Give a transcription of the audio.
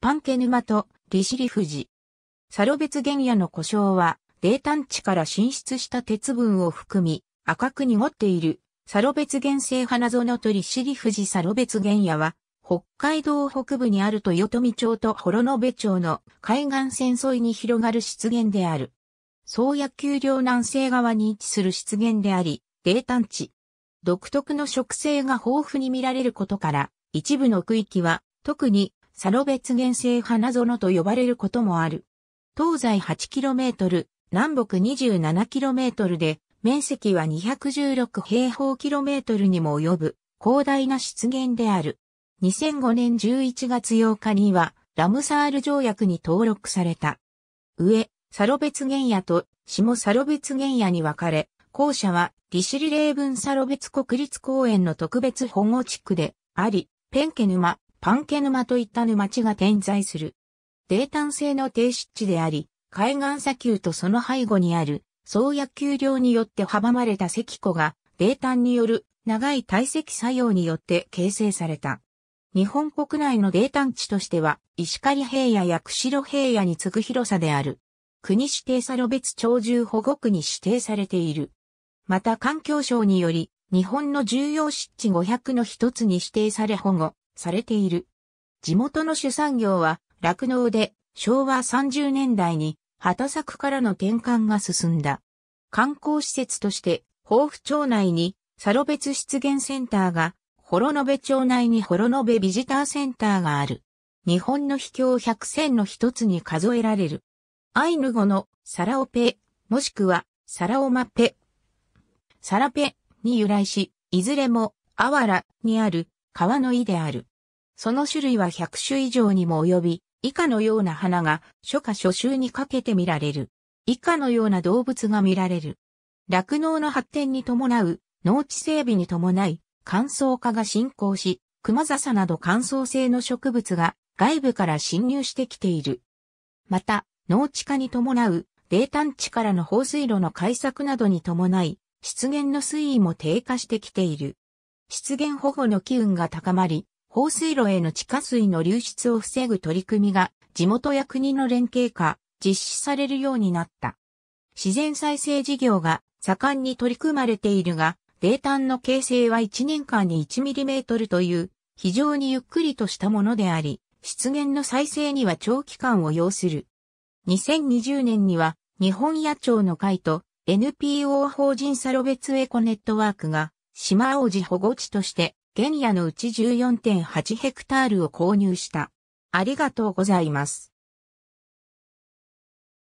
パンケ沼と利尻富士。サロベツ原野の故障は、泥炭地から浸出した鉄分を含み、赤く濁っている、サロベツ原生花園と利尻富士サロベツ原野は、北海道北部にある豊富町と幌延町の海岸線沿いに広がる湿原である。宗谷丘陵南西側に位置する湿原であり、泥炭地。独特の植生が豊富に見られることから、一部の区域は、特にサロベツ原生花園と呼ばれることもある。東西 8km、南北 27km で、面積は216平方キロメートルにも及ぶ広大な湿原である。2005年11月8日にはラムサール条約に登録された。上、サロベツ原野と下サロベツ原野に分かれ、校舎はリシリレーブンサロベツ国立公園の特別保護地区であり、ペンケ沼、パンケ沼といった沼地が点在する。泥炭性の低湿地であり、海岸砂丘とその背後にある、草野丘陵によって阻まれた石湖が、泥炭による長い堆積作用によって形成された。日本国内の泥炭地としては、石狩平野や釧路平野に次ぐ広さである。国指定佐路別鳥獣保護区に指定されている。また環境省により、日本の重要湿地500の一つに指定され保護、されている。地元の主産業は酪農で昭和30年代に畑作からの転換が進んだ。観光施設として、豊府町内にサロ別湿原センターが、幌延町内に幌延ビジターセンターがある。日本の秘境百選の一つに数えられる。アイヌ語のサラオペ、もしくはサラオマペ、サラペに由来し、いずれもアワラにある川の井である。その種類は100種以上にも及び、以下のような花が初夏初秋にかけて見られる。以下のような動物が見られる。酪農の発展に伴う農地整備に伴い乾燥化が進行し、熊笹など乾燥性の植物が外部から侵入してきている。また、農地化に伴う冷淡地からの放水路の改作などに伴い、湿原の水位も低下してきている。湿原保護の機運が高まり、放水路への地下水の流出を防ぐ取り組みが地元や国の連携下実施されるようになった。自然再生事業が盛んに取り組まれているが、泥炭の形成は1年間に1トルという非常にゆっくりとしたものであり、湿原の再生には長期間を要する。2020年には日本野鳥の会と NPO 法人サロベツエコネットワークが島王子保護地として、原野のうち14.8ヘクタールを購入した。ありがとうございます。